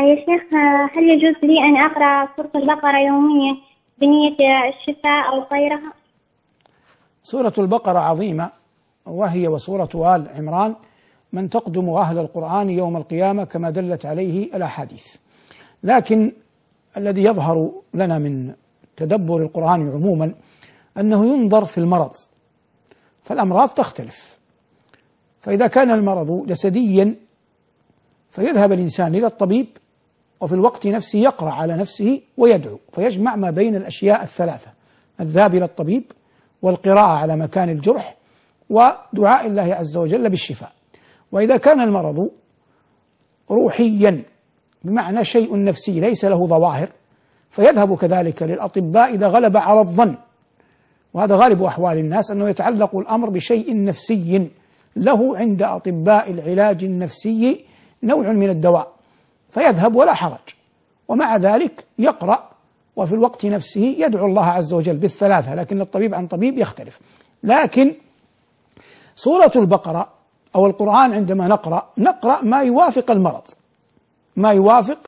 يا شيخ هل يجوز لي أن أقرأ سورة البقرة يوميا بنية الشفاء أو غيرها؟ سورة البقرة عظيمة وهي وسورة آل عمران من تقدم أهل القرآن يوم القيامة كما دلت عليه الأحاديث لكن الذي يظهر لنا من تدبر القرآن عموما أنه ينظر في المرض فالأمراض تختلف فإذا كان المرض جسديا فيذهب الإنسان إلى الطبيب وفي الوقت نفسه يقرأ على نفسه ويدعو فيجمع ما بين الأشياء الثلاثة الذهاب إلى الطبيب والقراءة على مكان الجرح ودعاء الله عز وجل بالشفاء وإذا كان المرض روحيا بمعنى شيء نفسي ليس له ظواهر فيذهب كذلك للأطباء إذا غلب على الظن وهذا غالب أحوال الناس أنه يتعلق الأمر بشيء نفسي له عند أطباء العلاج النفسي نوع من الدواء فيذهب ولا حرج ومع ذلك يقرأ وفي الوقت نفسه يدعو الله عز وجل بالثلاثة لكن الطبيب عن طبيب يختلف لكن سورة البقرة أو القرآن عندما نقرأ نقرأ ما يوافق المرض ما يوافق